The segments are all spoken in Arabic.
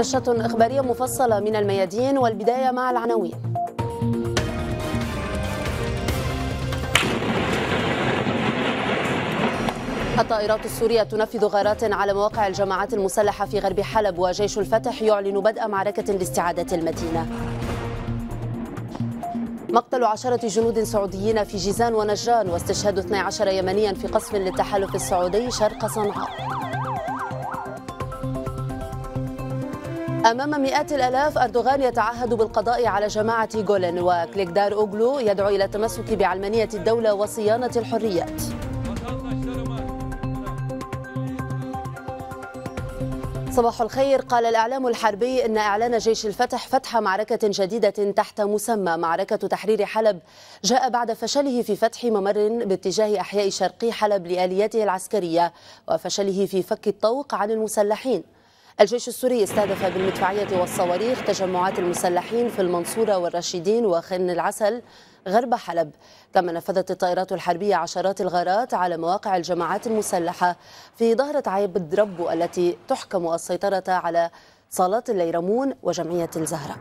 نشرة إخبارية مفصلة من الميادين والبداية مع العناوين الطائرات السورية تنفذ غارات على مواقع الجماعات المسلحة في غرب حلب وجيش الفتح يعلن بدء معركة لاستعادة المدينة مقتل عشرة جنود سعوديين في جيزان ونجران واستشهاد 12 يمنيا في قصف للتحالف السعودي شرق صنعاء أمام مئات الألاف أردوغان يتعهد بالقضاء على جماعة جولن وكليكدار أوغلو يدعو إلى التمسك بعلمانية الدولة وصيانة الحريات صباح الخير قال الإعلام الحربي إن إعلان جيش الفتح فتح معركة جديدة تحت مسمى معركة تحرير حلب جاء بعد فشله في فتح ممر باتجاه أحياء شرقي حلب لآلياته العسكرية وفشله في فك الطوق عن المسلحين الجيش السوري استهدف بالمدفعية والصواريخ تجمعات المسلحين في المنصورة والرشيدين وخن العسل غرب حلب كما نفذت الطائرات الحربية عشرات الغارات على مواقع الجماعات المسلحة في ظهرة عيب الدربو التي تحكم السيطرة على صالات الليرمون وجمعية الزهرة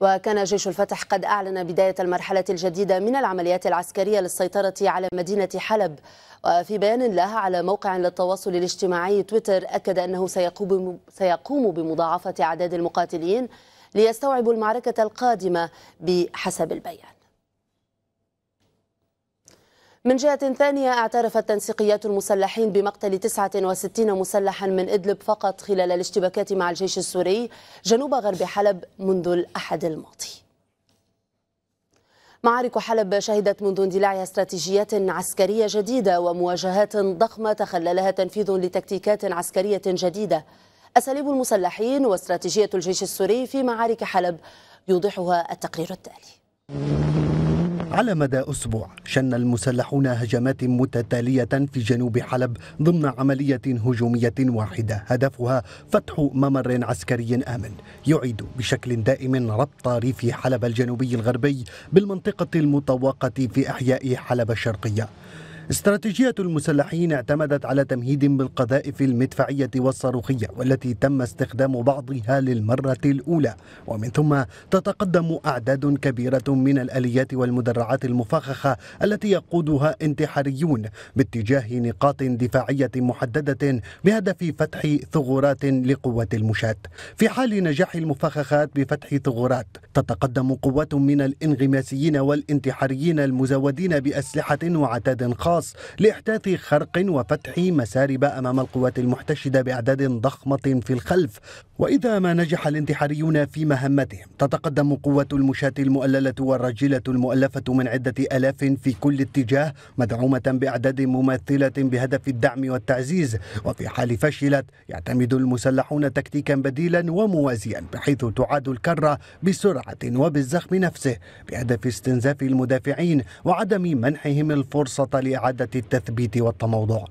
وكان جيش الفتح قد أعلن بداية المرحلة الجديدة من العمليات العسكرية للسيطرة على مدينة حلب وفي بيان لها على موقع للتواصل الاجتماعي تويتر أكد أنه سيقوم بمضاعفة أعداد المقاتلين ليستوعبوا المعركة القادمة بحسب البيان من جهة ثانية اعترفت تنسيقيات المسلحين بمقتل 69 مسلحا من إدلب فقط خلال الاشتباكات مع الجيش السوري جنوب غرب حلب منذ الأحد الماضي معارك حلب شهدت منذ اندلاعها استراتيجيات عسكرية جديدة ومواجهات ضخمة تخللها تنفيذ لتكتيكات عسكرية جديدة أساليب المسلحين واستراتيجية الجيش السوري في معارك حلب يوضحها التقرير التالي على مدى أسبوع شن المسلحون هجمات متتالية في جنوب حلب ضمن عملية هجومية واحدة هدفها فتح ممر عسكري آمن يعيد بشكل دائم ربط ريف حلب الجنوبي الغربي بالمنطقة المطوقة في أحياء حلب الشرقية استراتيجية المسلحين اعتمدت على تمهيد بالقذائف المدفعية والصاروخية والتي تم استخدام بعضها للمرة الأولى ومن ثم تتقدم أعداد كبيرة من الآليات والمدرعات المفخخة التي يقودها انتحاريون باتجاه نقاط دفاعية محددة بهدف فتح ثغرات لقوة المشاة في حال نجاح المفخخات بفتح ثغرات تتقدم قوات من الانغماسيين والانتحاريين المزودين بأسلحة وعتاد خاص الخاص لإحداث خرق وفتح مسارب أمام القوات المحتشدة بأعداد ضخمة في الخلف وإذا ما نجح الانتحاريون في مهمتهم تتقدم قوات المشاة المؤللة والراجلة المؤلفة من عدة ألاف في كل اتجاه مدعومة بأعداد مماثلة بهدف الدعم والتعزيز وفي حال فشلت يعتمد المسلحون تكتيكا بديلا وموازيا بحيث تعاد الكرة بسرعة وبالزخم نفسه بهدف استنزاف المدافعين وعدم منحهم الفرصة لإعادة إعادة التثبيت والتموضع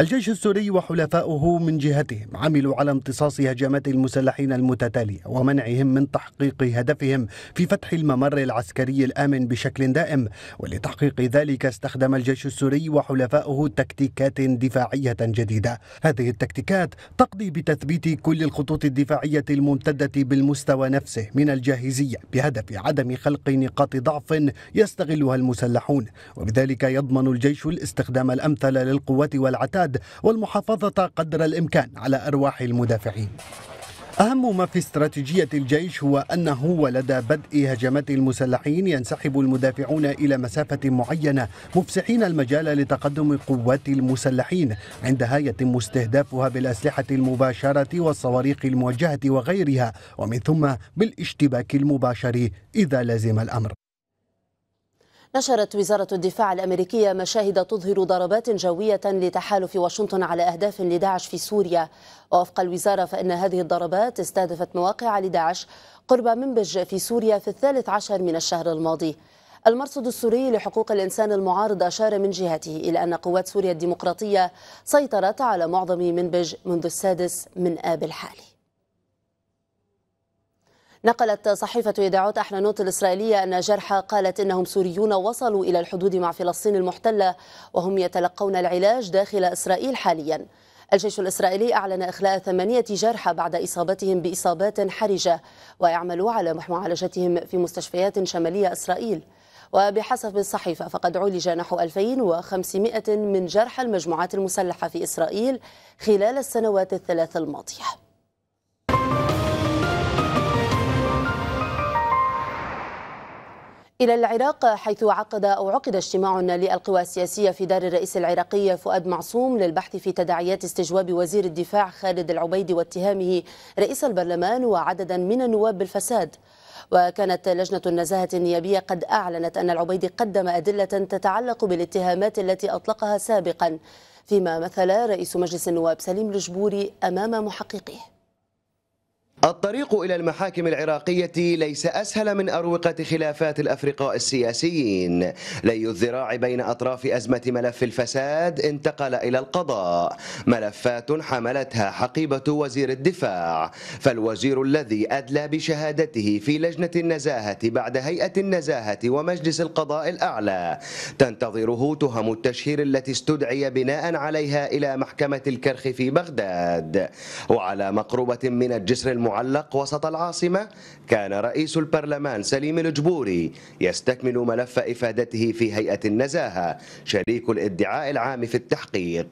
الجيش السوري وحلفاؤه من جهتهم عملوا على امتصاص هجمات المسلحين المتتالية ومنعهم من تحقيق هدفهم في فتح الممر العسكري الآمن بشكل دائم ولتحقيق ذلك استخدم الجيش السوري وحلفاؤه تكتيكات دفاعية جديدة هذه التكتيكات تقضي بتثبيت كل الخطوط الدفاعية الممتدة بالمستوى نفسه من الجاهزية بهدف عدم خلق نقاط ضعف يستغلها المسلحون وبذلك يضمن الجيش الاستخدام الأمثل للقوات والعسكرية المعتاد والمحافظة قدر الإمكان على أرواح المدافعين أهم ما في استراتيجية الجيش هو أنه ولدى بدء هجمات المسلحين ينسحب المدافعون إلى مسافة معينة مفسحين المجال لتقدم قوات المسلحين عندها يتم استهدافها بالأسلحة المباشرة والصواريخ الموجهة وغيرها ومن ثم بالاشتباك المباشر إذا لزم الأمر نشرت وزارة الدفاع الأمريكية مشاهد تظهر ضربات جوية لتحالف واشنطن على أهداف لداعش في سوريا ووفق الوزارة فإن هذه الضربات استهدفت مواقع لداعش قرب منبج في سوريا في الثالث عشر من الشهر الماضي المرصد السوري لحقوق الإنسان المعارض أشار من جهته إلى أن قوات سوريا الديمقراطية سيطرت على معظم منبج منذ السادس من آب الحالي نقلت صحيفة يدعوت أحنانوت الإسرائيلية أن جرحى قالت إنهم سوريون وصلوا إلى الحدود مع فلسطين المحتلة وهم يتلقون العلاج داخل إسرائيل حالياً الجيش الإسرائيلي أعلن إخلاء ثمانية جرحى بعد إصابتهم بإصابات حرجة ويعمل على معالجتهم في مستشفيات شمالية إسرائيل وبحسب الصحيفة فقد عولج نحو 2500 من جرحى المجموعات المسلحة في إسرائيل خلال السنوات الثلاث الماضية إلى العراق حيث عقد أو عقد اجتماع للقوى السياسية في دار الرئيس العراقي فؤاد معصوم للبحث في تداعيات استجواب وزير الدفاع خالد العبيدي واتهامه رئيس البرلمان وعددا من النواب بالفساد وكانت لجنة النزاهة النيابية قد أعلنت أن العبيدي قدم أدلة تتعلق بالاتهامات التي أطلقها سابقا فيما مثل رئيس مجلس النواب سليم الجبوري أمام محققيه الطريق إلى المحاكم العراقية ليس أسهل من أروقة خلافات الأفرقاء السياسيين لي الذراع بين أطراف أزمة ملف الفساد انتقل إلى القضاء ملفات حملتها حقيبة وزير الدفاع فالوزير الذي أدلى بشهادته في لجنة النزاهة بعد هيئة النزاهة ومجلس القضاء الأعلى تنتظره تهم التشهير التي استدعي بناء عليها إلى محكمة الكرخ في بغداد وعلى مقربة من الجسر الم... المعلق وسط العاصمة كان رئيس البرلمان سليم الجبوري يستكمل ملف إفادته في هيئة النزاهة شريك الادعاء العام في التحقيق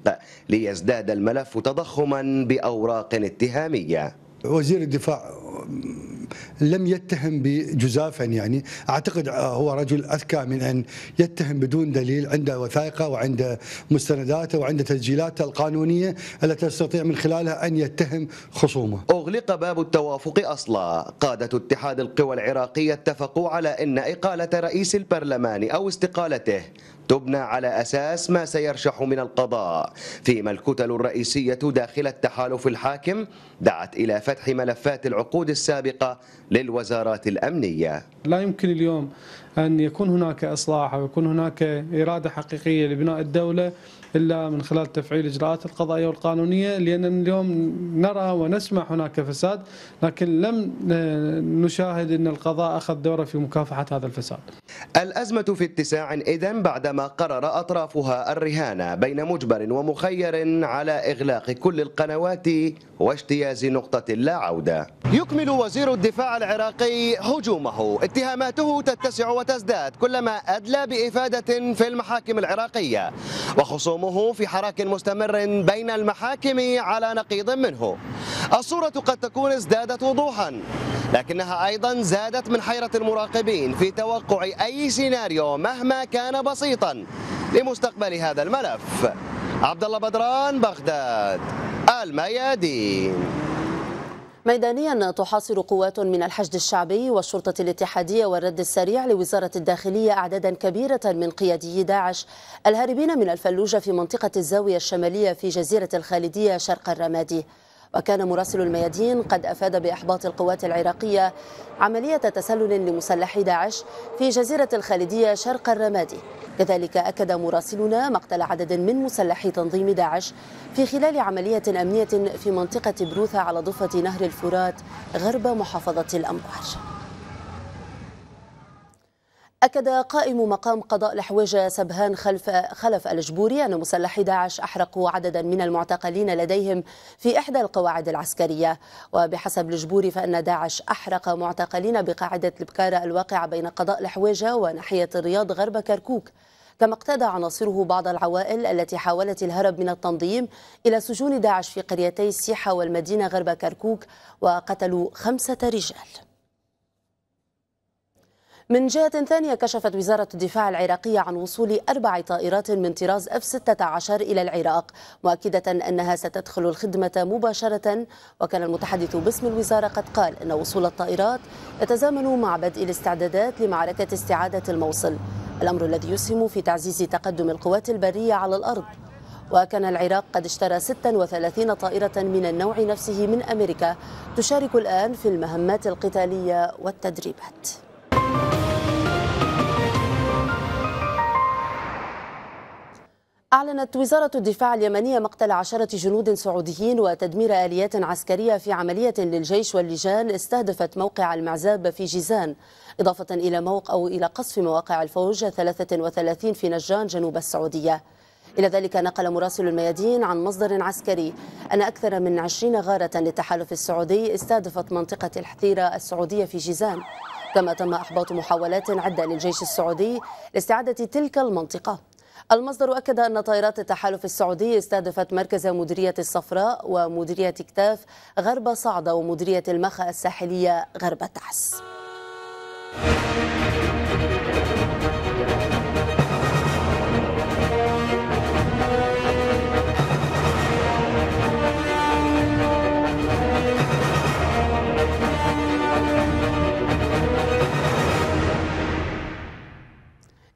ليزداد الملف تضخما بأوراق اتهامية وزير الدفاع لم يتهم بجزافا يعني اعتقد هو رجل اذكى من ان يتهم بدون دليل عنده وثائقه وعنده مستنداته وعنده تسجيلاته القانونيه التي يستطيع من خلالها ان يتهم خصومه. اغلق باب التوافق اصلا، قاده اتحاد القوى العراقيه اتفقوا على ان اقاله رئيس البرلمان او استقالته تبنى على أساس ما سيرشح من القضاء فيما الكتل الرئيسية داخل التحالف الحاكم دعت إلى فتح ملفات العقود السابقة للوزارات الأمنية لا يمكن اليوم أن يكون هناك إصلاح ويكون هناك إرادة حقيقية لبناء الدولة الا من خلال تفعيل الاجراءات القضائيه والقانونيه لان اليوم نرى ونسمع هناك فساد لكن لم نشاهد ان القضاء اخذ دوره في مكافحه هذا الفساد. الازمه في اتساع اذا بعدما قرر اطرافها الرهانه بين مجبر ومخير على اغلاق كل القنوات واجتياز نقطه لا عوده. يكمل وزير الدفاع العراقي هجومه، اتهاماته تتسع وتزداد كلما ادلى بافاده في المحاكم العراقيه وخصومه معظمه في حراك مستمر بين المحاكم على نقيض منه الصورة قد تكون ازدادت وضوحا لكنها أيضا زادت من حيرة المراقبين في توقع أي سيناريو مهما كان بسيطا لمستقبل هذا الملف عبد الله بدران بغداد الميادين ميدانيا تحاصر قوات من الحشد الشعبي والشرطة الاتحادية والرد السريع لوزارة الداخلية أعدادا كبيرة من قيادي داعش الهاربين من الفلوجة في منطقة الزاوية الشمالية في جزيرة الخالدية شرق الرمادي وكان مراسل الميادين قد أفاد بإحباط القوات العراقية عملية تسلل لمسلحي داعش في جزيرة الخالدية شرق الرمادي كذلك أكد مراسلنا مقتل عدد من مسلحي تنظيم داعش في خلال عملية أمنية في منطقة بروثة على ضفة نهر الفرات غرب محافظة الأنبار أكد قائم مقام قضاء الحويجة سبهان خلف خلف الجبوري أن مسلحي داعش أحرقوا عددا من المعتقلين لديهم في إحدى القواعد العسكرية وبحسب الجبوري فإن داعش أحرق معتقلين بقاعدة البكارة الواقعة بين قضاء الحويجة وناحية الرياض غرب كركوك كما اقتاد عناصره بعض العوائل التي حاولت الهرب من التنظيم إلى سجون داعش في قريتي السيحة والمدينة غرب كركوك وقتلوا خمسة رجال من جهة ثانية كشفت وزارة الدفاع العراقية عن وصول أربع طائرات من طراز F-16 إلى العراق مؤكدة أنها ستدخل الخدمة مباشرة وكان المتحدث باسم الوزارة قد قال أن وصول الطائرات يتزامن مع بدء الاستعدادات لمعركة استعادة الموصل الأمر الذي يسهم في تعزيز تقدم القوات البرية على الأرض وكان العراق قد اشترى 36 طائرة من النوع نفسه من أمريكا تشارك الآن في المهمات القتالية والتدريبات أعلنت وزارة الدفاع اليمنية مقتل عشرة جنود سعوديين وتدمير آليات عسكرية في عملية للجيش واللجان استهدفت موقع المعزاب في جيزان إضافة إلى موقع أو إلى قصف مواقع الفوج 33 في نجران جنوب السعودية إلى ذلك نقل مراسل الميادين عن مصدر عسكري أن أكثر من 20 غارة للتحالف السعودي استهدفت منطقة الحثيرة السعودية في جيزان كما تم إحباط محاولات عدة للجيش السعودي لاستعادة تلك المنطقة المصدر أكد أن طائرات التحالف السعودي استهدفت مركز مديرية الصفراء ومديرية كتاف غرب صعدة ومديرية المخا الساحلية غرب تعس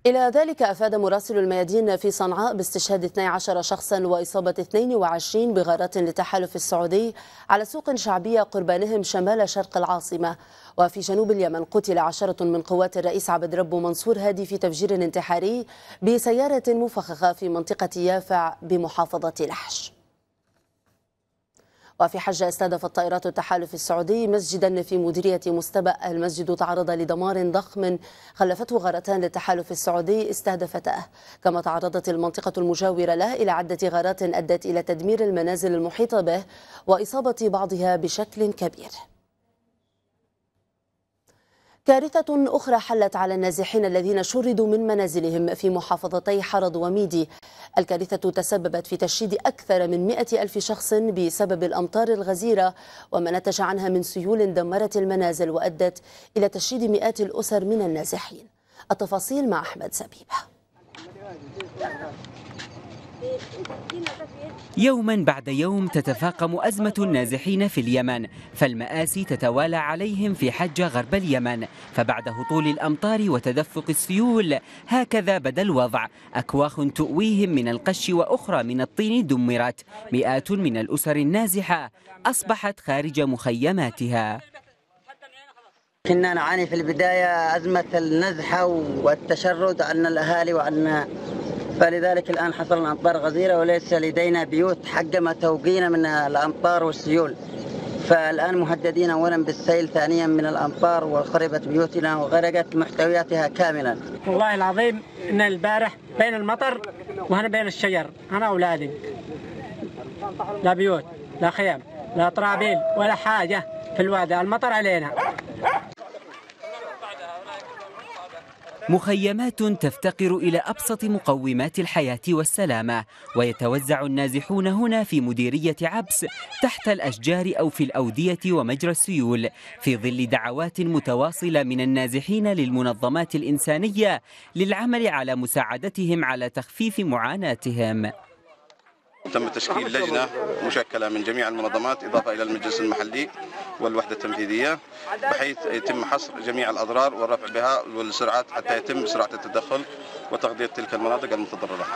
إلى ذلك أفاد مراسل الميادين في صنعاء باستشهاد 12 شخصا وإصابة 22 بغارات للتحالف السعودي على سوق شعبية قربانهم شمال شرق العاصمة وفي جنوب اليمن قتل عشرة من قوات الرئيس عبد ربه منصور هادي في تفجير انتحاري بسيارة مفخخة في منطقة يافع بمحافظة لحش وفي حجة استهدفت طائرات التحالف السعودي مسجدا في مديرية مستبأ المسجد تعرض لدمار ضخم خلفته غارتان للتحالف السعودي استهدفتاه كما تعرضت المنطقة المجاورة له إلى عدة غارات أدت إلى تدمير المنازل المحيطة به وإصابة بعضها بشكل كبير كارثة أخرى حلت على النازحين الذين شردوا من منازلهم في محافظتي حرض وميدي الكارثة تسببت في تشييد أكثر من مئة ألف شخص بسبب الأمطار الغزيرة وما نتج عنها من سيول دمرت المنازل وأدت إلى تشييد مئات الأسر من النازحين التفاصيل مع أحمد سبيبة يوما بعد يوم تتفاقم أزمة النازحين في اليمن فالمآسي تتوالى عليهم في حج غرب اليمن فبعد هطول الأمطار وتدفق السيول هكذا بدا الوضع أكواخ تؤويهم من القش وأخرى من الطين دمرت مئات من الأسر النازحة أصبحت خارج مخيماتها كنا نعاني في البداية أزمة النزحة والتشرد عن الأهالي وعن فلذلك الآن حصلنا أمطار غزيرة وليس لدينا بيوت حجم توقينا من الأمطار والسيول فالآن مهددين أولا بالسيل ثانيا من الأمطار وخربت بيوتنا وغرقت محتوياتها كاملا والله العظيم إن البارح بين المطر وأنا بين الشجر أنا أولادي لا بيوت لا خيام لا طرابيل ولا حاجة في الوادي المطر علينا مخيمات تفتقر إلى أبسط مقومات الحياة والسلامة ويتوزع النازحون هنا في مديرية عبس تحت الأشجار أو في الأودية ومجرى السيول في ظل دعوات متواصلة من النازحين للمنظمات الإنسانية للعمل على مساعدتهم على تخفيف معاناتهم تم تشكيل لجنة مشكلة من جميع المنظمات إضافة إلى المجلس المحلي والوحدة التنفيذية بحيث يتم حصر جميع الأضرار والرفع بها والسرعات حتى يتم سرعة التدخل وتغذية تلك المناطق المتضررة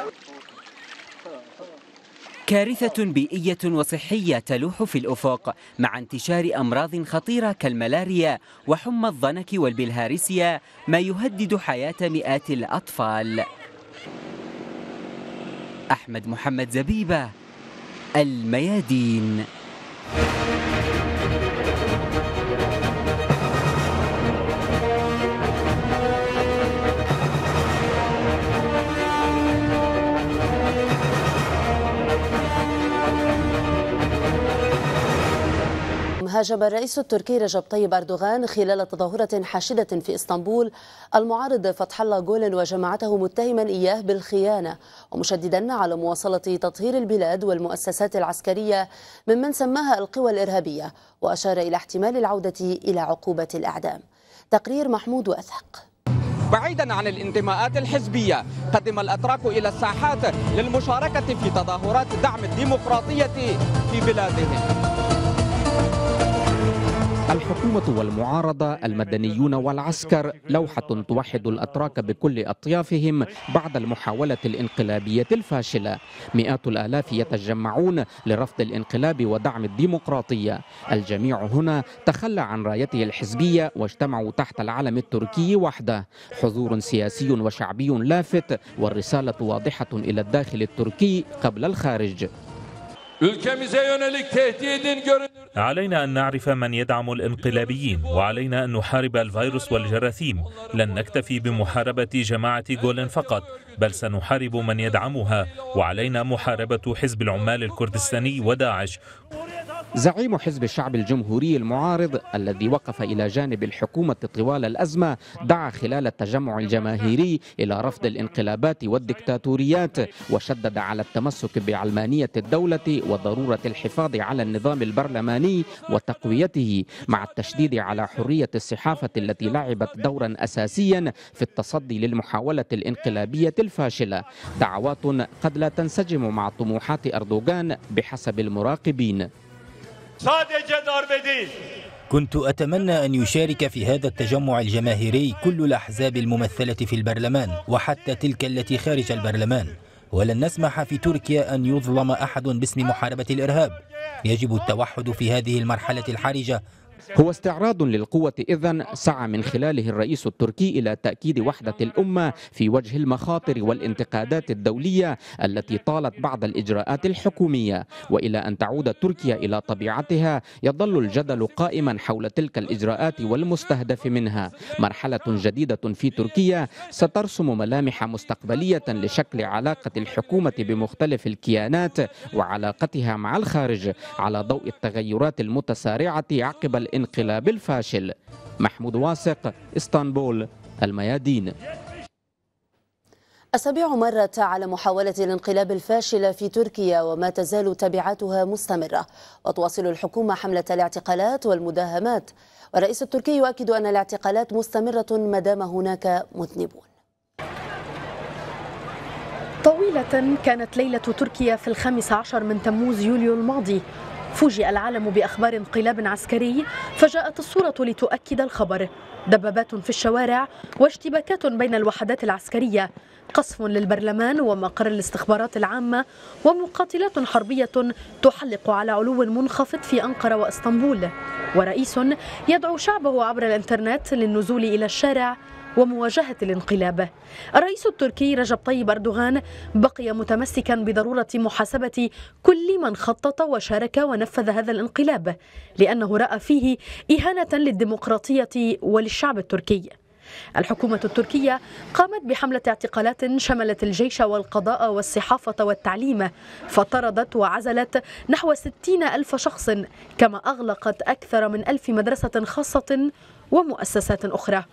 كارثة بيئية وصحية تلوح في الأفق مع انتشار أمراض خطيرة كالملاريا وحمى الضنك والبلهارسيا ما يهدد حياة مئات الأطفال أحمد محمد زبيبة الميادين هاجم الرئيس التركي رجب طيب أردوغان خلال تظاهرة حاشدة في إسطنبول المعارض فتح الله جولن وجماعته متهما إياه بالخيانة ومشددا على مواصلة تطهير البلاد والمؤسسات العسكرية ممن سماها القوى الإرهابية وأشار إلى احتمال العودة إلى عقوبة الأعدام تقرير محمود وأثق بعيدا عن الانتماءات الحزبية قدم الأتراك إلى الساحات للمشاركة في تظاهرات دعم الديمقراطية في بلادهم الحكومة والمعارضة المدنيون والعسكر لوحة توحد الأتراك بكل أطيافهم بعد المحاولة الانقلابية الفاشلة مئات الآلاف يتجمعون لرفض الانقلاب ودعم الديمقراطية الجميع هنا تخلى عن رايته الحزبية واجتمعوا تحت العلم التركي وحده حضور سياسي وشعبي لافت والرسالة واضحة إلى الداخل التركي قبل الخارج علينا أن نعرف من يدعم الانقلابيين وعلينا أن نحارب الفيروس والجراثيم لن نكتفي بمحاربة جماعة جولن فقط بل سنحارب من يدعمها وعلينا محاربة حزب العمال الكردستاني وداعش زعيم حزب الشعب الجمهوري المعارض الذي وقف إلى جانب الحكومة طوال الأزمة دعا خلال التجمع الجماهيري إلى رفض الانقلابات والدكتاتوريات وشدد على التمسك بعلمانية الدولة وضرورة الحفاظ على النظام البرلماني وتقويته مع التشديد على حرية الصحافة التي لعبت دورا أساسيا في التصدي للمحاولة الانقلابية الفاشلة دعوات قد لا تنسجم مع طموحات أردوغان بحسب المراقبين كنت أتمنى أن يشارك في هذا التجمع الجماهيري كل الأحزاب الممثلة في البرلمان وحتى تلك التي خارج البرلمان ولن نسمح في تركيا أن يظلم أحد باسم محاربة الإرهاب يجب التوحد في هذه المرحلة الحرجة هو استعراض للقوة إذا سعى من خلاله الرئيس التركي إلى تأكيد وحدة الأمة في وجه المخاطر والانتقادات الدولية التي طالت بعض الإجراءات الحكومية وإلى أن تعود تركيا إلى طبيعتها يظل الجدل قائما حول تلك الإجراءات والمستهدف منها مرحلة جديدة في تركيا سترسم ملامح مستقبلية لشكل علاقة الحكومة بمختلف الكيانات وعلاقتها مع الخارج على ضوء التغيرات المتسارعة عقب الانقلاب الفاشل محمود واثق اسطنبول الميادين أسابيع مرت على محاولة الانقلاب الفاشلة في تركيا وما تزال تبعاتها مستمرة وتواصل الحكومة حملة الاعتقالات والمداهمات والرئيس التركي يؤكد أن الاعتقالات مستمرة ما دام هناك مذنبون طويلة كانت ليلة تركيا في الخامس عشر من تموز يوليو الماضي فوجئ العالم بأخبار انقلاب عسكري فجاءت الصورة لتؤكد الخبر دبابات في الشوارع واشتباكات بين الوحدات العسكرية قصف للبرلمان ومقر الاستخبارات العامة ومقاتلات حربية تحلق على علو منخفض في أنقرة وإسطنبول ورئيس يدعو شعبه عبر الإنترنت للنزول إلى الشارع ومواجهة الانقلاب الرئيس التركي رجب طيب أردوغان بقي متمسكا بضرورة محاسبة كل من خطط وشارك ونفذ هذا الانقلاب لأنه رأى فيه إهانة للديمقراطية وللشعب التركي الحكومة التركية قامت بحملة اعتقالات شملت الجيش والقضاء والصحافة والتعليم فطردت وعزلت نحو 60 ألف شخص كما أغلقت أكثر من ألف مدرسة خاصة ومؤسسات أخرى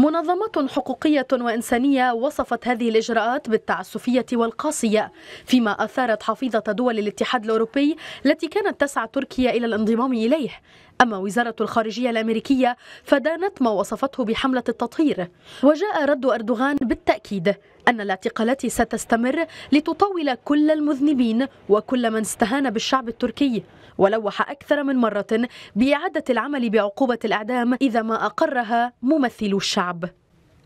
منظمات حقوقية وإنسانية وصفت هذه الإجراءات بالتعسفية والقاسية فيما أثارت حفيظة دول الاتحاد الأوروبي التي كانت تسعى تركيا إلى الانضمام إليه أما وزارة الخارجية الأمريكية فدانت ما وصفته بحملة التطهير وجاء رد أردوغان بالتأكيد أن الاعتقالات ستستمر لتطاول كل المذنبين وكل من استهان بالشعب التركي ولوح أكثر من مرة بإعادة العمل بعقوبة الإعدام إذا ما أقرها ممثلو الشعب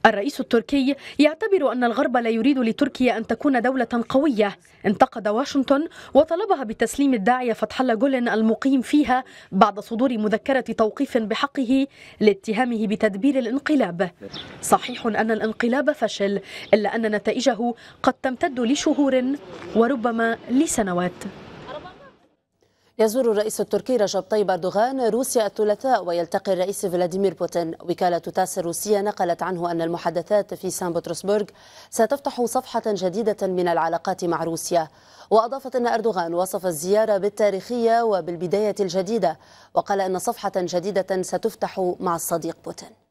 الرئيس التركي يعتبر أن الغرب لا يريد لتركيا أن تكون دولة قوية انتقد واشنطن وطلبها بتسليم الداعية فتح الله جولن المقيم فيها بعد صدور مذكرة توقيف بحقه لاتهامه بتدبير الانقلاب صحيح أن الانقلاب فشل إلا أن نتائجه قد تمتد لشهور وربما لسنوات يزور الرئيس التركي رجب طيب أردوغان روسيا الثلاثاء ويلتقي الرئيس فلاديمير بوتين وكالة تاس الروسية نقلت عنه أن المحادثات في سان بطرسبرغ ستفتح صفحة جديدة من العلاقات مع روسيا وأضافت أن أردوغان وصف الزيارة بالتاريخية وبالبداية الجديدة وقال أن صفحة جديدة ستفتح مع الصديق بوتين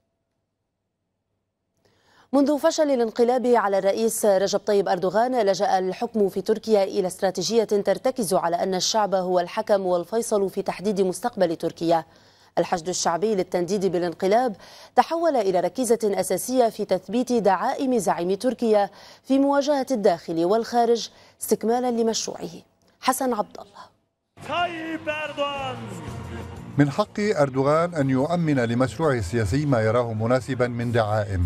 منذ فشل الانقلاب على الرئيس رجب طيب أردوغان لجأ الحكم في تركيا إلى استراتيجية ترتكز على أن الشعب هو الحكم والفيصل في تحديد مستقبل تركيا الحشد الشعبي للتنديد بالانقلاب تحول إلى ركيزة أساسية في تثبيت دعائم زعيم تركيا في مواجهة الداخل والخارج استكمالا لمشروعه حسن عبد الله طيب من حق أردوغان أن يؤمن لمشروعه السياسي ما يراه مناسبا من دعائم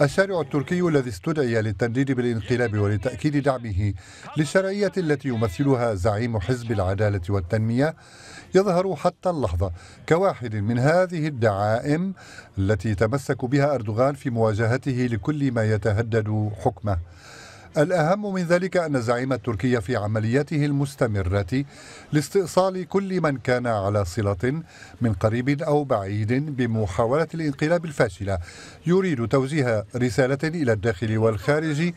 الشارع التركي الذي استدعي للتنديد بالانقلاب ولتأكيد دعمه للشرعية التي يمثلها زعيم حزب العدالة والتنمية يظهر حتى اللحظة كواحد من هذه الدعائم التي تمسك بها أردوغان في مواجهته لكل ما يتهدد حكمه الأهم من ذلك أن زعيم تركيا في عملياته المستمرة لاستئصال كل من كان على صلة من قريب أو بعيد بمحاولة الانقلاب الفاشلة يريد توجيه رسالة إلى الداخل والخارج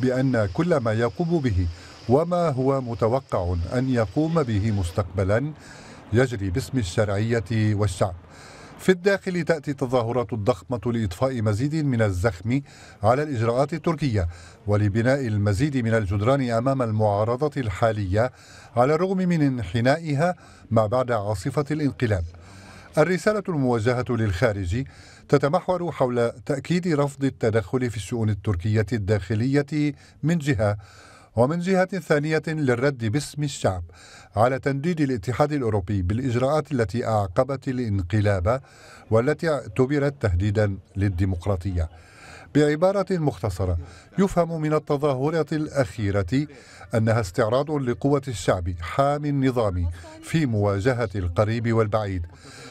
بأن كل ما يقوم به وما هو متوقع أن يقوم به مستقبلا يجري باسم الشرعية والشعب في الداخل تأتي التظاهرات الضخمة لإطفاء مزيد من الزخم على الإجراءات التركية ولبناء المزيد من الجدران أمام المعارضة الحالية على الرغم من انحنائها ما بعد عاصفة الانقلاب الرسالة الموجهة للخارج تتمحور حول تأكيد رفض التدخل في الشؤون التركية الداخلية من جهة ومن جهة ثانية للرد باسم الشعب على تنديد الاتحاد الأوروبي بالإجراءات التي أعقبت الانقلاب والتي اعتبرت تهديدا للديمقراطية بعبارة مختصرة يفهم من التظاهرة الأخيرة أنها استعراض لقوة الشعب حامي النظام في مواجهة القريب والبعيد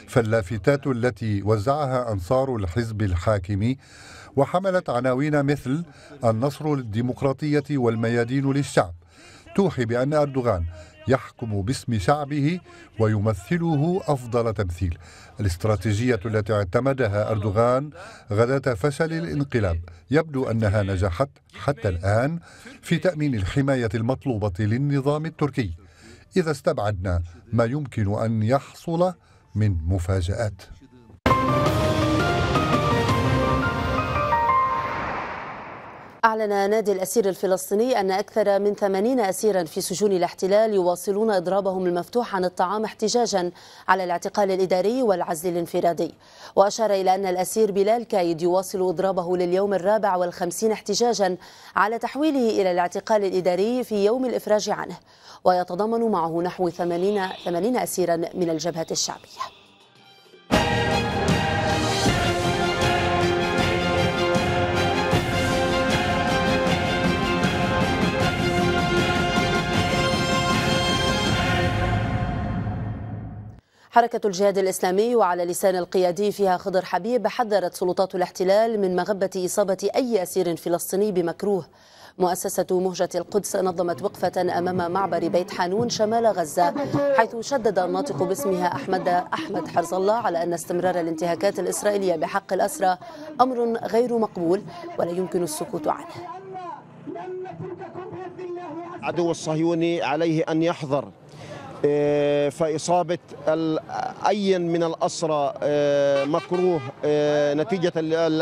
فاللافتات التي وزعها أنصار الحزب الحاكم وحملت عناوين مثل النصر للديمقراطية والميادين للشعب توحي بأن أردوغان يحكم باسم شعبه ويمثله أفضل تمثيل الاستراتيجية التي اعتمدها أردوغان غداة فشل الانقلاب يبدو أنها نجحت حتى الآن في تأمين الحماية المطلوبة للنظام التركي إذا استبعدنا ما يمكن أن يحصل من مفاجآت أعلن نادي الأسير الفلسطيني أن أكثر من 80 أسيرا في سجون الاحتلال يواصلون إضرابهم المفتوح عن الطعام احتجاجا على الاعتقال الإداري والعزل الانفرادي وأشار إلى أن الأسير بلال كايد يواصل إضرابه لليوم الرابع والخمسين احتجاجا على تحويله إلى الاعتقال الإداري في يوم الإفراج عنه ويتضمن معه نحو 80 80 أسيرا من الجبهة الشعبية حركة الجهاد الإسلامي وعلى لسان القيادي فيها خضر حبيب حذرت سلطات الاحتلال من مغبة إصابة أي أسير فلسطيني بمكروه مؤسسة مهجة القدس نظمت وقفة أمام معبر بيت حانون شمال غزة حيث شدد الناطق باسمها أحمد أحمد حرز الله على أن استمرار الانتهاكات الإسرائيلية بحق الأسرى أمر غير مقبول ولا يمكن السكوت عنه عدو الصهيوني عليه أن يحذر آه، فإصابة أي من الأسرى آه، مكروه آه، نتيجة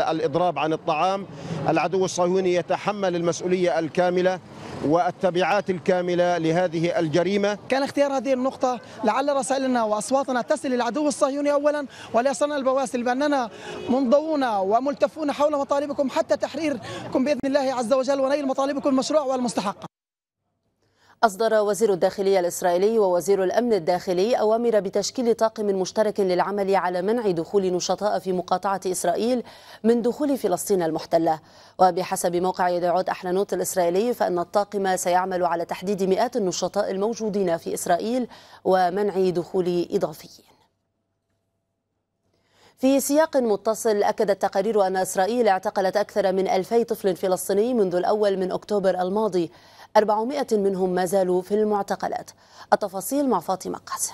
الإضراب عن الطعام العدو الصهيوني يتحمل المسؤولية الكاملة والتبعات الكاملة لهذه الجريمة كان اختيار هذه النقطة لعل رسائلنا وأصواتنا تصل للعدو الصهيوني أولا وليصلنا البواسل بأننا منضوون وملتفون حول مطالبكم حتى تحريركم بإذن الله عز وجل ونيل مطالبكم المشروع والمستحقة أصدر وزير الداخلية الإسرائيلي ووزير الأمن الداخلي أوامر بتشكيل طاقم مشترك للعمل على منع دخول نشطاء في مقاطعة إسرائيل من دخول فلسطين المحتلة وبحسب موقع يدعوت أحلانوت الإسرائيلي فإن الطاقم سيعمل على تحديد مئات النشطاء الموجودين في إسرائيل ومنع دخول إضافيين في سياق متصل أكدت تقارير أن إسرائيل اعتقلت أكثر من 2000 طفل فلسطيني منذ الأول من أكتوبر الماضي 400 منهم ما زالوا في المعتقلات التفاصيل مع فاطمة قاسم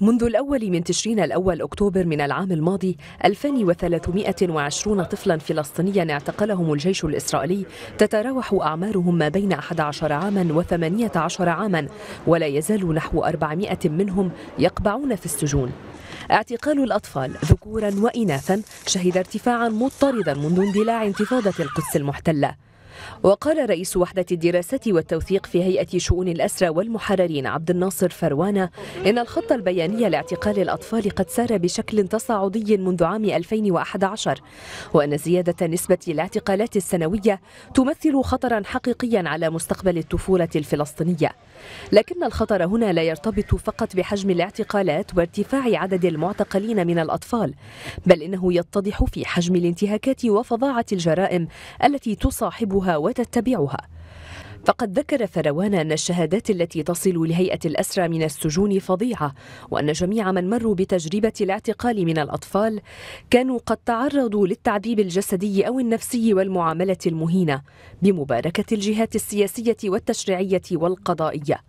منذ الأول من تشرين الأول أكتوبر من العام الماضي 2320 طفلا فلسطينيا اعتقلهم الجيش الإسرائيلي تتراوح أعمارهم ما بين 11 عاما و 18 عاما ولا يزال نحو 400 منهم يقبعون في السجون اعتقال الأطفال ذكورا وإناثا شهد ارتفاعا مضطردا منذ اندلاع انتفاضة القدس المحتلة وقال رئيس وحدة الدراسة والتوثيق في هيئة شؤون الأسرى والمحررين عبد الناصر فروانة إن الخط البياني لاعتقال الأطفال قد سار بشكل تصاعدي منذ عام 2011 وأن زيادة نسبة الاعتقالات السنوية تمثل خطرا حقيقيا على مستقبل الطفولة الفلسطينية لكن الخطر هنا لا يرتبط فقط بحجم الاعتقالات وارتفاع عدد المعتقلين من الأطفال بل إنه يتضح في حجم الانتهاكات وفظاعة الجرائم التي تصاحبها وتتبعها فقد ذكر فروان أن الشهادات التي تصل لهيئة الأسرى من السجون فظيعة وأن جميع من مروا بتجربة الاعتقال من الأطفال كانوا قد تعرضوا للتعذيب الجسدي أو النفسي والمعاملة المهينة بمباركة الجهات السياسية والتشريعية والقضائية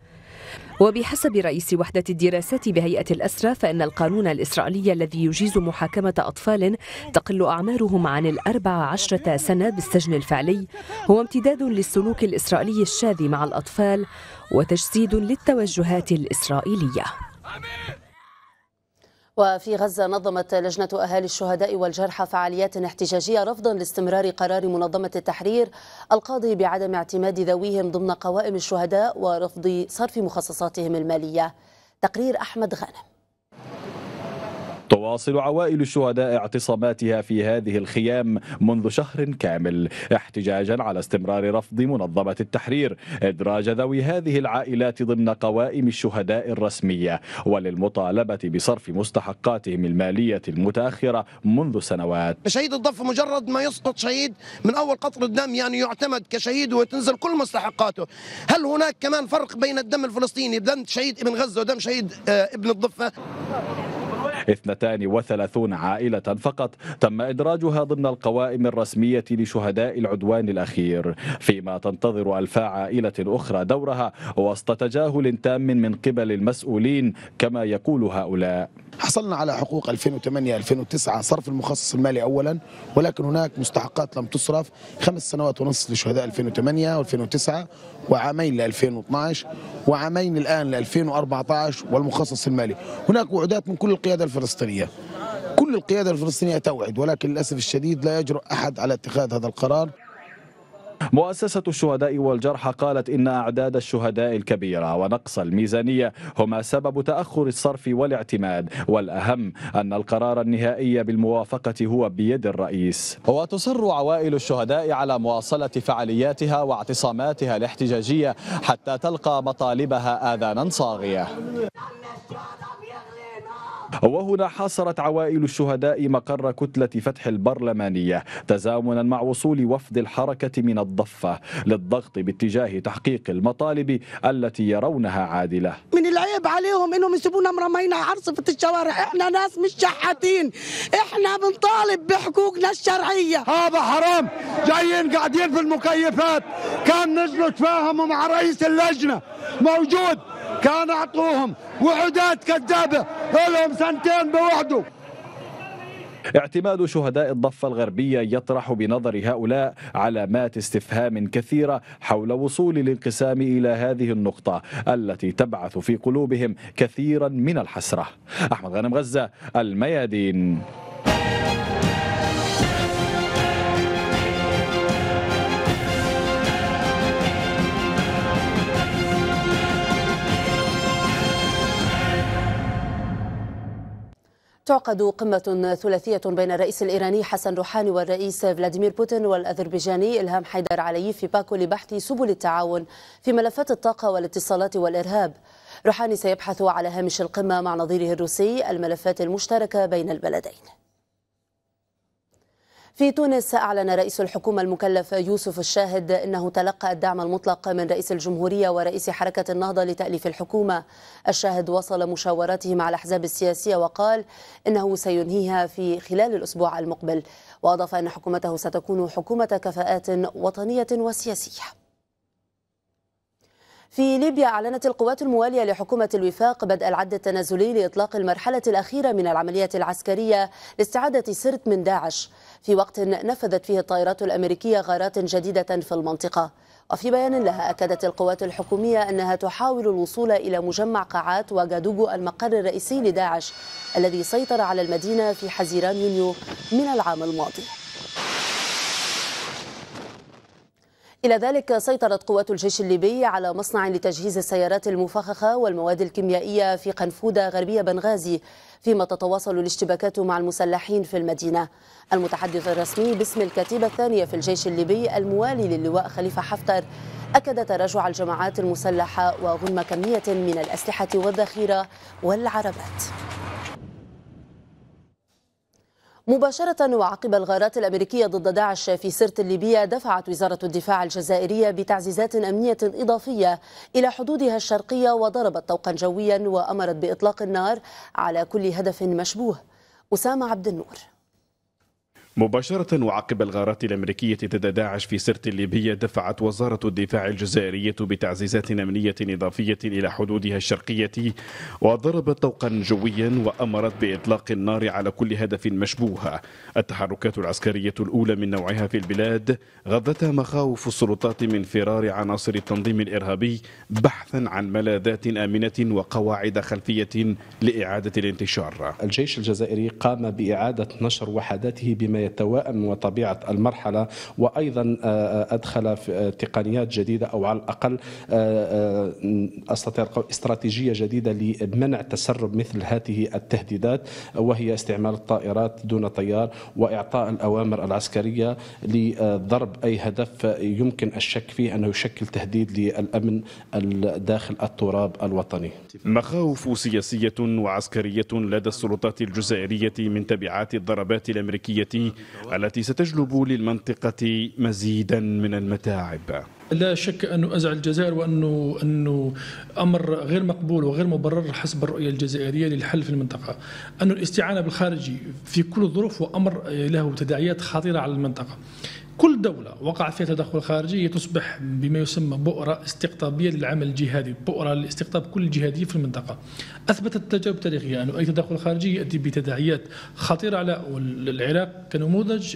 وبحسب رئيس وحدة الدراسات بهيئة الأسرة فإن القانون الإسرائيلي الذي يجيز محاكمة أطفال تقل أعمارهم عن الأربع عشرة سنة بالسجن الفعلي هو امتداد للسلوك الإسرائيلي الشاذ مع الأطفال وتجسيد للتوجهات الإسرائيلية وفي غزة نظمت لجنة أهالي الشهداء والجرحى فعاليات احتجاجية رفضا لاستمرار قرار منظمة التحرير القاضي بعدم اعتماد ذويهم ضمن قوائم الشهداء ورفض صرف مخصصاتهم المالية تقرير أحمد غانم تواصل عوائل الشهداء اعتصاماتها في هذه الخيام منذ شهر كامل احتجاجا على استمرار رفض منظمة التحرير إدراج ذوي هذه العائلات ضمن قوائم الشهداء الرسمية وللمطالبة بصرف مستحقاتهم المالية المتأخرة منذ سنوات شهيد الضف مجرد ما يسقط شهيد من أول قطر الدم يعني يعتمد كشهيد وتنزل كل مستحقاته هل هناك كمان فرق بين الدم الفلسطيني دم شهيد ابن غزة ودم شهيد آه، ابن الضفة 32 عائلة فقط تم إدراجها ضمن القوائم الرسمية لشهداء العدوان الأخير فيما تنتظر ألفا عائلة أخرى دورها وسط تجاهل تام من قبل المسؤولين كما يقول هؤلاء حصلنا على حقوق 2008 2009 صرف المخصص المالي اولا ولكن هناك مستحقات لم تصرف خمس سنوات ونصف لشهداء 2008 و2009 وعامين ل 2012 وعامين الان ل 2014 والمخصص المالي هناك وعودات من كل القياده الفلسطينية كل القيادة الفلسطينية توعد ولكن للأسف الشديد لا يجرؤ أحد على اتخاذ هذا القرار مؤسسة الشهداء والجرحى قالت إن أعداد الشهداء الكبيرة ونقص الميزانية هما سبب تأخر الصرف والاعتماد والأهم أن القرار النهائي بالموافقة هو بيد الرئيس وتصر عوائل الشهداء على مواصلة فعالياتها واعتصاماتها الاحتجاجية حتى تلقى مطالبها آذانا صاغية وهنا حاصرت عوائل الشهداء مقر كتلة فتح البرلمانية تزامنا مع وصول وفد الحركة من الضفة للضغط باتجاه تحقيق المطالب التي يرونها عادلة من العيب عليهم انهم يسيبونا مرمينا عرصفة الشوارع احنا ناس مش شحاتين احنا بنطالب بحقوقنا الشرعية هذا حرام جايين قاعدين في المكيفات كان نزلوا تفاهموا مع رئيس اللجنة موجود كان أعطوهم وحدات كذابة لهم سنتين بوحده اعتماد شهداء الضفة الغربية يطرح بنظر هؤلاء علامات استفهام كثيرة حول وصول الانقسام إلى هذه النقطة التي تبعث في قلوبهم كثيرا من الحسرة أحمد غنم غزة الميادين تعقد قمة ثلاثية بين الرئيس الإيراني حسن روحاني والرئيس فلاديمير بوتين والأذربيجاني إلهام حيدر علي في باكو لبحث سبل التعاون في ملفات الطاقة والاتصالات والإرهاب روحاني سيبحث على هامش القمة مع نظيره الروسي الملفات المشتركة بين البلدين في تونس أعلن رئيس الحكومة المكلف يوسف الشاهد أنه تلقى الدعم المطلق من رئيس الجمهورية ورئيس حركة النهضة لتأليف الحكومة الشاهد وصل مشاوراته مع الأحزاب السياسية وقال أنه سينهيها في خلال الأسبوع المقبل وأضاف أن حكومته ستكون حكومة كفاءات وطنية وسياسية في ليبيا أعلنت القوات الموالية لحكومة الوفاق بدء العد التنازلي لإطلاق المرحلة الأخيرة من العملية العسكرية لاستعادة سرت من داعش في وقت نفذت فيه الطائرات الأمريكية غارات جديدة في المنطقة وفي بيان لها أكدت القوات الحكومية أنها تحاول الوصول إلى مجمع قاعات واغادوغو المقر الرئيسي لداعش الذي سيطر على المدينة في حزيران يونيو من العام الماضي إلى ذلك سيطرت قوات الجيش الليبي على مصنع لتجهيز السيارات المفخخة والمواد الكيميائية في قنفودة غربية بنغازي فيما تتواصل الاشتباكات مع المسلحين في المدينة المتحدث الرسمي باسم الكتيبة الثانية في الجيش الليبي الموالي للواء خليفة حفتر أكد تراجع الجماعات المسلحة وغنم كمية من الأسلحة والذخيرة والعربات مباشرة وعقب الغارات الأمريكية ضد داعش في سرت الليبية دفعت وزارة الدفاع الجزائرية بتعزيزات أمنية إضافية إلى حدودها الشرقية وضربت طوقا جويا وأمرت بإطلاق النار على كل هدف مشبوه أسامة عبد النور مباشرة وعقب الغارات الأمريكية ضد داعش في سرت الليبية دفعت وزارة الدفاع الجزائرية بتعزيزات أمنية إضافية إلى حدودها الشرقية وضربت طوقا جويا وأمرت بإطلاق النار على كل هدف مشبوه التحركات العسكرية الأولى من نوعها في البلاد غضتها مخاوف السلطات من فرار عناصر التنظيم الإرهابي بحثا عن ملاذات آمنة وقواعد خلفية لإعادة الانتشار الجيش الجزائري قام بإعادة نشر وحداته بما يتوائم وطبيعة المرحلة وأيضا آه، آه، أدخل آه، تقنيات جديدة أو على الأقل أستطيع استراتيجية جديدة لمنع تسرب مثل هذه التهديدات وهي استعمال الطائرات دون طيار وإعطاء الأوامر العسكرية لضرب أي هدف يمكن الشك فيه أنه يشكل تهديد للأمن داخل التراب الوطني مخاوف سياسية وعسكرية لدى السلطات الجزائرية من تبعات الضربات الأمريكية التي ستجلب للمنطقة مزيدا من المتاعب لا شك أن أزع الجزائر وأنه أنه أمر غير مقبول وغير مبرر حسب الرؤية الجزائرية للحل في المنطقة أن الاستعانة بالخارجي في كل الظروف هو أمر له تداعيات خطيرة على المنطقة كل دولة وقع فيها تدخل خارجي تصبح بما يسمى بؤرة استقطابية للعمل الجهادي بؤرة لاستقطاب كل جهادي في المنطقة أثبتت التجارب التاريخية أن أي تدخل خارجي يأتي بتداعيات خطيرة على العراق كنموذج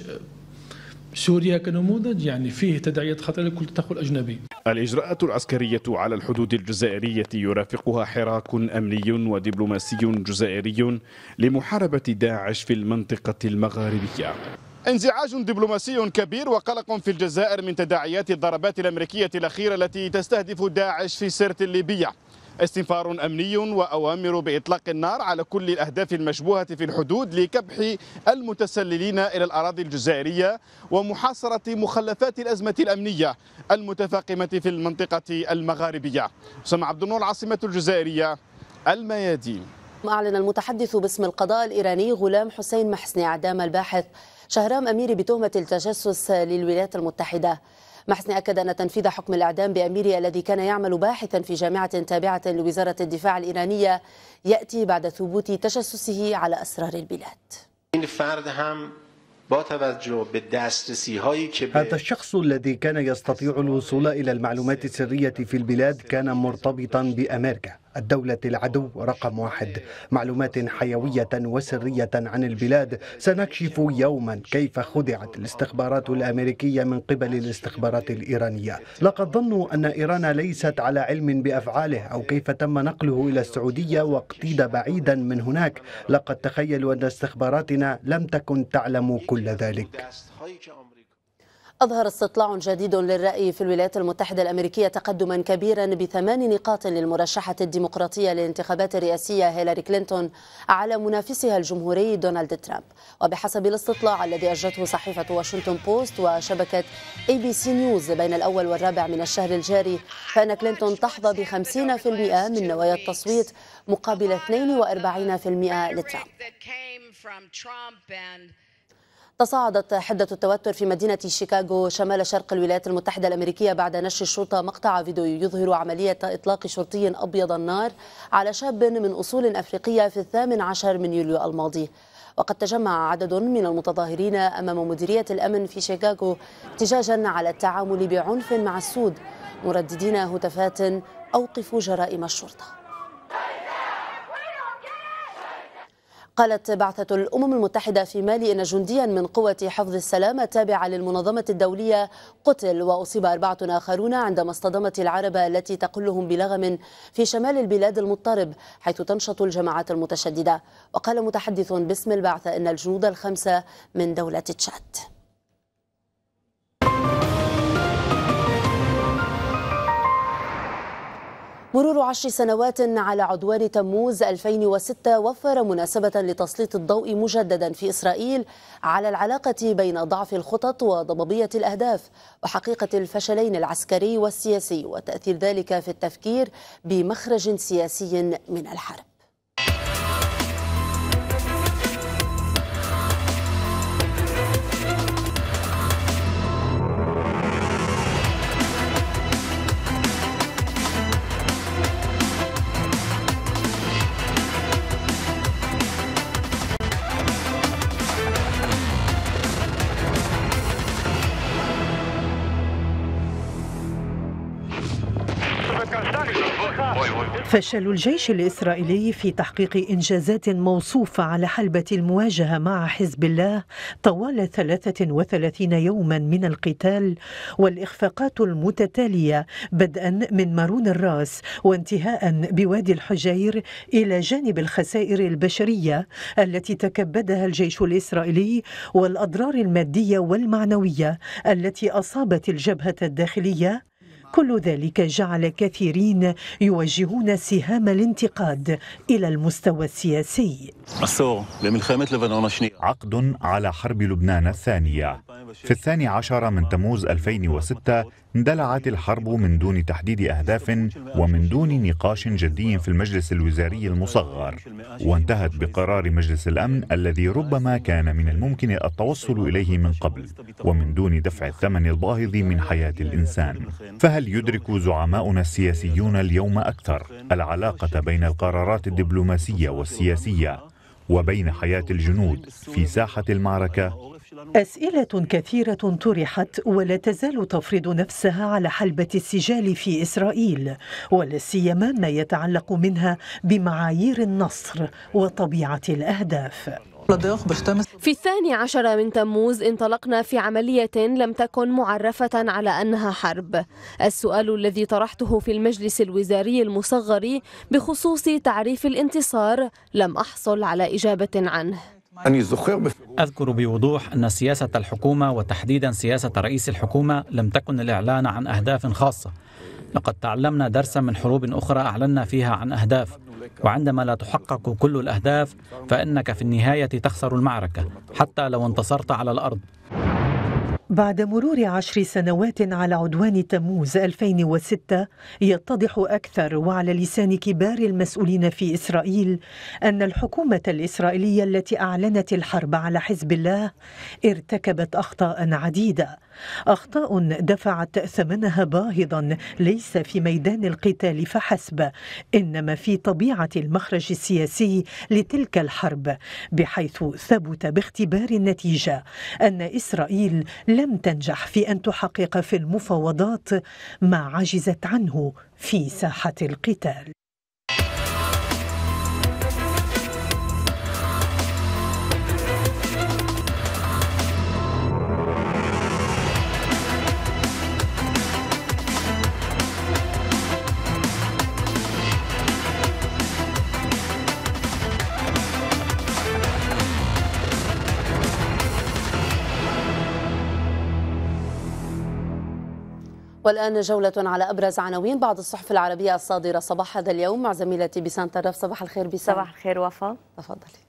سوريا كنموذج يعني فيه تداعية خطيرة لكل تدخل أجنبي الإجراءات العسكرية على الحدود الجزائرية يرافقها حراك أمني ودبلوماسي جزائري لمحاربة داعش في المنطقة المغاربية انزعاج دبلوماسي كبير وقلق في الجزائر من تداعيات الضربات الأمريكية الأخيرة التي تستهدف داعش في سرت الليبية استنفار أمني وأوامر بإطلاق النار على كل الأهداف المشبوهة في الحدود لكبح المتسللين إلى الأراضي الجزائرية ومحاصرة مخلفات الأزمة الأمنية المتفاقمة في المنطقة المغاربية سمع عبد النور العاصمة الجزائرية الميادين أعلن المتحدث باسم القضاء الإيراني غلام حسين محسني إعدام الباحث شهرام أميري بتهمة التجسس للولايات المتحدة محسن أكد أن تنفيذ حكم الإعدام بأميري الذي كان يعمل باحثا في جامعة تابعة لوزارة الدفاع الإيرانية يأتي بعد ثبوت تجسسه على أسرار البلاد هذا الشخص الذي كان يستطيع الوصول إلى المعلومات السرية في البلاد كان مرتبطا بأمريكا الدولة العدو رقم واحد معلومات حيوية وسرية عن البلاد سنكشف يوما كيف خدعت الاستخبارات الأمريكية من قبل الاستخبارات الإيرانية لقد ظنوا أن إيران ليست على علم بأفعاله أو كيف تم نقله إلى السعودية واقتيد بعيدا من هناك لقد تخيلوا أن استخباراتنا لم تكن تعلم كل ذلك أظهر استطلاع جديد للرأي في الولايات المتحدة الأمريكية تقدما كبيرا بثمان نقاط للمرشحة الديمقراطية للانتخابات الرئاسية هيلاري كلينتون على منافسها الجمهوري دونالد ترامب وبحسب الاستطلاع الذي أجرته صحيفة واشنطن بوست وشبكة اي بي سي نيوز بين الأول والرابع من الشهر الجاري فإن كلينتون تحظى ب 50% من نوايا التصويت مقابل 42% لترامب. تصاعدت حدة التوتر في مدينة شيكاغو شمال شرق الولايات المتحدة الأمريكية بعد نشر الشرطة مقطع فيديو يظهر عملية إطلاق شرطي أبيض النار على شاب من أصول أفريقية في الثامن عشر من يوليو الماضي وقد تجمع عدد من المتظاهرين أمام مديرية الأمن في شيكاغو احتجاجا على التعامل بعنف مع السود مرددين هتافات أوقفوا جرائم الشرطة قالت بعثة الأمم المتحدة في مالي إن جنديا من قوة حفظ السلام التابعة للمنظمة الدولية قتل وأصيب أربعة آخرون عندما اصطدمت العربة التي تقلهم بلغم في شمال البلاد المضطرب حيث تنشط الجماعات المتشددة وقال متحدث باسم البعثة إن الجنود الخمسة من دولة تشاد مرور عشر سنوات على عدوان تموز 2006 وفر مناسبة لتسليط الضوء مجددا في إسرائيل على العلاقة بين ضعف الخطط وضبابية الأهداف وحقيقة الفشلين العسكري والسياسي وتأثير ذلك في التفكير بمخرج سياسي من الحرب فشل الجيش الإسرائيلي في تحقيق إنجازات موصوفة على حلبة المواجهة مع حزب الله طوال 33 يوما من القتال والإخفاقات المتتالية بدءا من مارون الراس وانتهاء بوادي الحجير إلى جانب الخسائر البشرية التي تكبدها الجيش الإسرائيلي والأضرار المادية والمعنوية التي أصابت الجبهة الداخلية كل ذلك جعل كثيرين يوجهون سهام الانتقاد إلى المستوى السياسي عقد على حرب لبنان الثانية في الثاني عشر من تموز 2006 اندلعت الحرب من دون تحديد أهداف ومن دون نقاش جدي في المجلس الوزاري المصغر وانتهت بقرار مجلس الأمن الذي ربما كان من الممكن التوصل إليه من قبل ومن دون دفع الثمن الباهظ من حياة الإنسان فهل يدرك زعماؤنا السياسيون اليوم أكثر العلاقة بين القرارات الدبلوماسية والسياسية وبين حياة الجنود في ساحة المعركة أسئلة كثيرة طرحت ولا تزال تفرض نفسها على حلبة السجال في إسرائيل ولا سيما ما يتعلق منها بمعايير النصر وطبيعة الأهداف في الثاني عشر من تموز انطلقنا في عملية لم تكن معرفة على أنها حرب السؤال الذي طرحته في المجلس الوزاري المصغر بخصوص تعريف الانتصار لم أحصل على إجابة عنه أذكر بوضوح أن سياسة الحكومة وتحديدا سياسة رئيس الحكومة لم تكن الإعلان عن أهداف خاصة لقد تعلمنا درسا من حروب أخرى أعلنا فيها عن أهداف وعندما لا تحقق كل الأهداف فإنك في النهاية تخسر المعركة حتى لو انتصرت على الأرض بعد مرور عشر سنوات على عدوان تموز 2006 يتضح أكثر وعلى لسان كبار المسؤولين في إسرائيل أن الحكومة الإسرائيلية التي أعلنت الحرب على حزب الله ارتكبت أخطاء عديدة أخطاء دفعت ثمنها باهظا ليس في ميدان القتال فحسب إنما في طبيعة المخرج السياسي لتلك الحرب بحيث ثبت باختبار النتيجة أن إسرائيل لم تنجح في أن تحقق في المفاوضات ما عجزت عنه في ساحة القتال والآن جولة على أبرز عناوين بعض الصحف العربية الصادرة صباح هذا اليوم مع زميلتي بسان طرف صباح الخير بسان صباح الخير وفاء تفضلي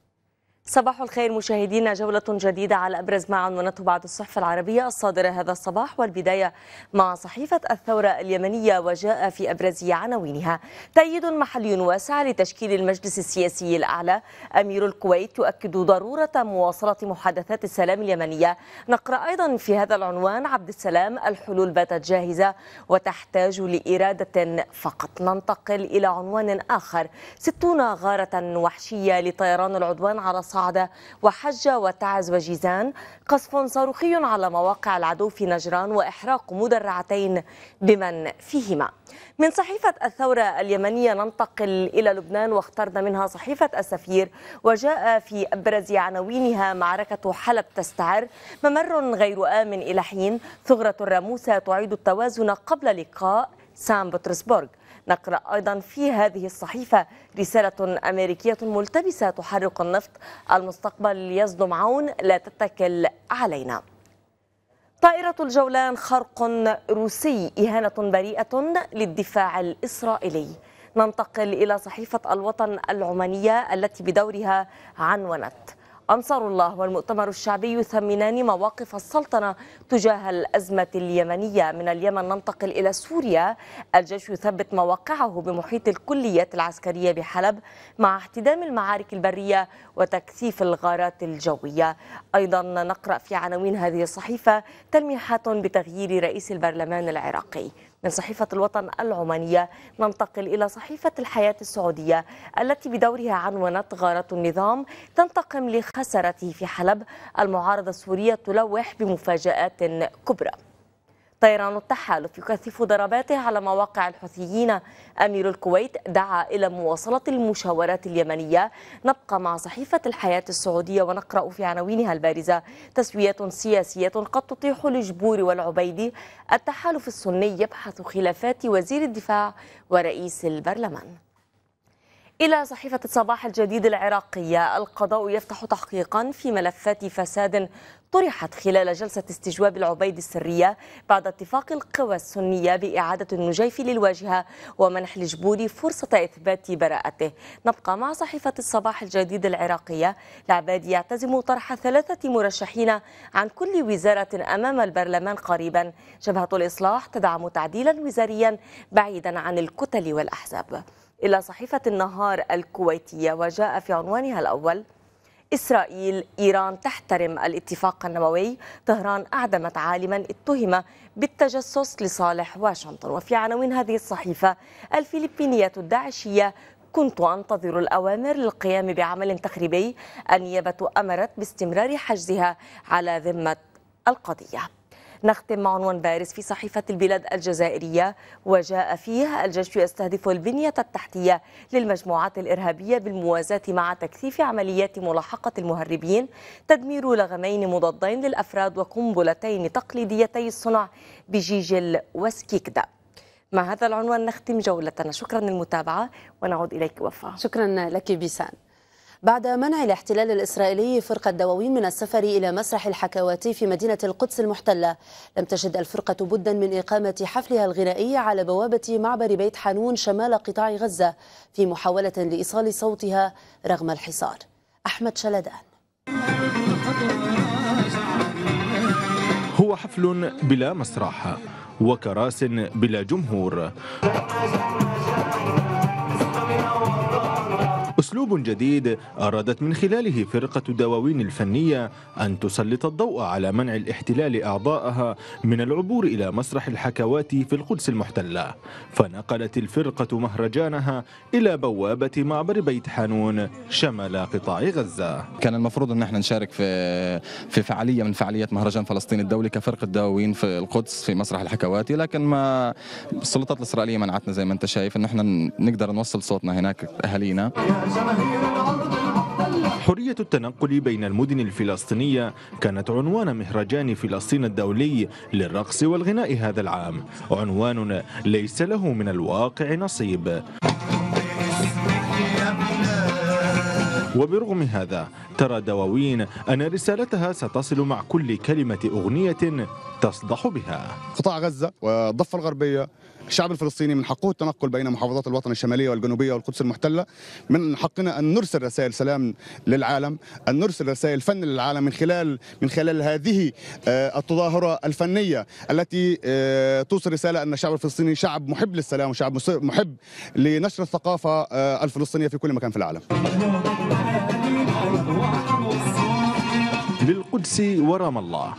صباح الخير مشاهدينا جولة جديدة على أبرز ما عنونته بعد الصحف العربية الصادرة هذا الصباح والبداية مع صحيفة الثورة اليمنية وجاء في أبرز عناوينها تأييد محلي واسع لتشكيل المجلس السياسي الأعلى أمير الكويت يؤكد ضرورة مواصلة محادثات السلام اليمنية نقرأ أيضا في هذا العنوان عبد السلام الحلول باتت جاهزة وتحتاج لإرادة فقط ننتقل إلى عنوان آخر ستون غارة وحشية لطيران العدوان على مصعدة وحجة وتعز وجيزان قصف صاروخي على مواقع العدو في نجران وإحراق مدرعتين بمن فيهما من صحيفة الثورة اليمنية ننتقل إلى لبنان واخترنا منها صحيفة السفير وجاء في أبرز عناوينها معركة حلب تستعر ممر غير آمن إلى حين ثغرة الراموسة تعيد التوازن قبل لقاء سان بطرسبرغ نقرأ أيضا في هذه الصحيفة رسالة أمريكية ملتبسة تحرق النفط المستقبل يصدم عون لا تتكل علينا طائرة الجولان خرق روسي إهانة بريئة للدفاع الإسرائيلي ننتقل إلى صحيفة الوطن العمانية التي بدورها عنونت أنصار الله والمؤتمر الشعبي يثمنان مواقف السلطنة تجاه الأزمة اليمنية من اليمن ننتقل إلى سوريا الجيش يثبت مواقعه بمحيط الكليات العسكرية بحلب مع احتدام المعارك البرية وتكثيف الغارات الجوية أيضا نقرأ في عناوين هذه الصحيفة تلميحات بتغيير رئيس البرلمان العراقي من صحيفة الوطن العمانية ننتقل إلى صحيفة الحياة السعودية التي بدورها عنونت غارة النظام تنتقم لخسارته في حلب المعارضة السورية تلوح بمفاجآت كبرى طيران التحالف يكثف ضرباته على مواقع الحوثيين أمير الكويت دعا إلى مواصلة المشاورات اليمنية نبقى مع صحيفة الحياة السعودية ونقرأ في عناوينها البارزة تسوية سياسية قد تطيح لجبور والعبيدي التحالف السني يبحث خلافات وزير الدفاع ورئيس البرلمان إلى صحيفة الصباح الجديد العراقية القضاء يفتح تحقيقا في ملفات فساد طرحت خلال جلسة استجواب العبيد السرية بعد اتفاق القوى السنية بإعادة النجيف للواجهة ومنح الجبولي فرصة إثبات براءته نبقى مع صحيفة الصباح الجديد العراقية العباد يعتزم طرح ثلاثة مرشحين عن كل وزارة أمام البرلمان قريبا جبهة الإصلاح تدعم تعديلا وزاريا بعيدا عن الكتل والأحزاب إلى صحيفة النهار الكويتية وجاء في عنوانها الأول إسرائيل إيران تحترم الاتفاق النووي طهران أعدمت عالما اتهم بالتجسس لصالح واشنطن وفي عناوين هذه الصحيفة الفلبينية الداعشية كنت أنتظر الأوامر للقيام بعمل تخريبي النيابة أمرت باستمرار حجزها على ذمة القضية نختم مع عنوان بارز في صحيفة البلاد الجزائرية وجاء فيه الجيش يستهدف البنية التحتية للمجموعات الإرهابية بالموازاة مع تكثيف عمليات ملاحقة المهربين تدمير لغمين مضادين للأفراد وقنبلتين تقليديتي الصنع بجيجل وسكيكدا مع هذا العنوان نختم جولتنا شكرا للمتابعة ونعود إليك وفاء شكرا لك بيسان بعد منع الاحتلال الإسرائيلي فرقة دواوين من السفر إلى مسرح الحكواتي في مدينة القدس المحتلة لم تجد الفرقة بدا من إقامة حفلها الغنائي على بوابة معبر بيت حانون شمال قطاع غزة في محاولة لإيصال صوتها رغم الحصار أحمد شلدان هو حفل بلا مسرح وكراس بلا جمهور أسلوب جديد أرادت من خلاله فرقة دواوين الفنية أن تسلط الضوء على منع الاحتلال أعضائها من العبور إلى مسرح الحكوات في القدس المحتلة فنقلت الفرقة مهرجانها إلى بوابة معبر بيت حانون شمال قطاع غزة كان المفروض أن احنا نشارك في في فعالية من فعاليات مهرجان فلسطين الدولي كفرقة دواوين في القدس في مسرح الحكواتي لكن ما السلطات الإسرائيلية منعتنا زي ما أنت شايف أن احنا نقدر نوصل صوتنا هناك أهالينا حرية التنقل بين المدن الفلسطينية كانت عنوان مهرجان فلسطين الدولي للرقص والغناء هذا العام عنوان ليس له من الواقع نصيب وبرغم هذا ترى دواوين أن رسالتها ستصل مع كل كلمة أغنية تصدح بها قطاع غزة والضفة الغربية الشعب الفلسطيني من حقه التنقل بين محافظات الوطن الشماليه والجنوبيه والقدس المحتله من حقنا ان نرسل رسائل سلام للعالم ان نرسل رسائل فن للعالم من خلال من خلال هذه آه، التظاهره الفنيه التي آه، توصل رساله ان الشعب الفلسطيني شعب محب للسلام وشعب محب لنشر الثقافه آه، الفلسطينيه في كل مكان في العالم للقدس ورام الله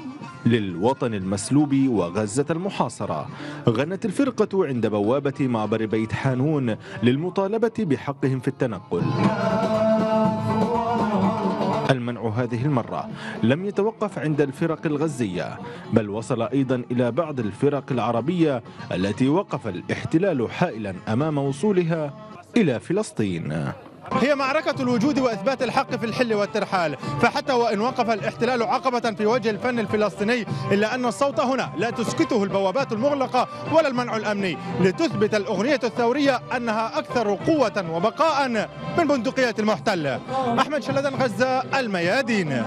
للوطن المسلوب وغزة المحاصرة غنت الفرقة عند بوابة معبر بيت حانون للمطالبة بحقهم في التنقل المنع هذه المرة لم يتوقف عند الفرق الغزية بل وصل أيضا إلى بعض الفرق العربية التي وقف الاحتلال حائلا أمام وصولها إلى فلسطين هي معركة الوجود وإثبات الحق في الحل والترحال فحتى وإن وقف الاحتلال عقبة في وجه الفن الفلسطيني إلا أن الصوت هنا لا تسكته البوابات المغلقة ولا المنع الأمني لتثبت الأغنية الثورية أنها أكثر قوة وبقاء من بندقية المحتل أحمد شلدان غزة الميادين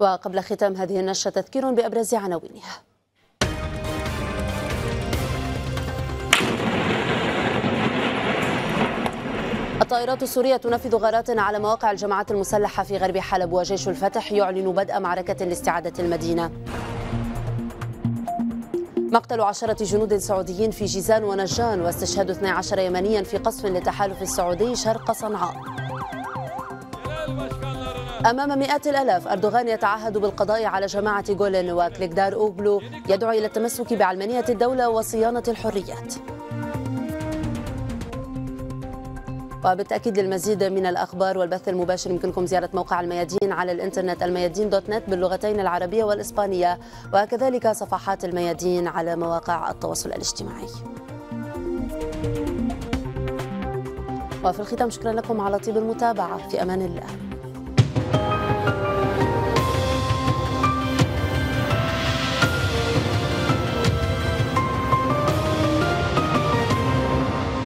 وقبل ختام هذه النشرة تذكير بأبرز عناوينها الطائرات السورية تنفذ غارات على مواقع الجماعات المسلحة في غرب حلب وجيش الفتح يعلن بدء معركة لاستعادة المدينة مقتل عشرة جنود سعوديين في جيزان ونجان واستشهاد 12 يمنيا في قصف للتحالف السعودي شرق صنعاء أمام مئات الألاف أردوغان يتعهد بالقضاء على جماعة جولن وكليكدار أوغلو يدعو إلى التمسك بعلمانية الدولة وصيانة الحريات وبالتاكيد للمزيد من الاخبار والبث المباشر يمكنكم زياره موقع الميادين على الانترنت الميادين دوت نت باللغتين العربيه والاسبانيه وكذلك صفحات الميادين على مواقع التواصل الاجتماعي. وفي الختام شكرا لكم على طيب المتابعه في امان الله.